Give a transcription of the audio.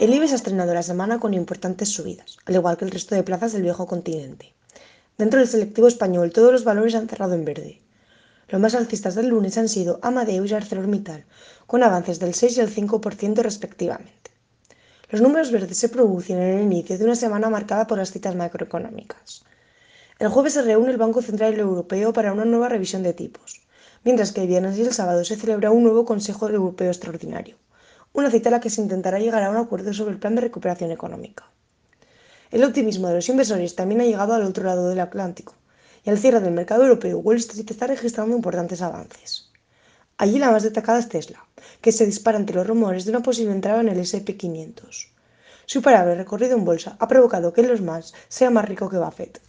El IBEX ha estrenado la semana con importantes subidas, al igual que el resto de plazas del viejo continente. Dentro del selectivo español, todos los valores han cerrado en verde. Los más alcistas del lunes han sido Amadeus y ArcelorMittal, con avances del 6 y el 5% respectivamente. Los números verdes se producen en el inicio de una semana marcada por las citas macroeconómicas. El jueves se reúne el Banco Central Europeo para una nueva revisión de tipos, mientras que el viernes y el sábado se celebra un nuevo Consejo Europeo Extraordinario una cita a la que se intentará llegar a un acuerdo sobre el plan de recuperación económica. El optimismo de los inversores también ha llegado al otro lado del Atlántico, y al cierre del mercado europeo Wall Street está registrando importantes avances. Allí la más destacada es Tesla, que se dispara ante los rumores de una posible entrada en el S&P 500. Su parable recorrido en bolsa ha provocado que los más sea más rico que Buffett,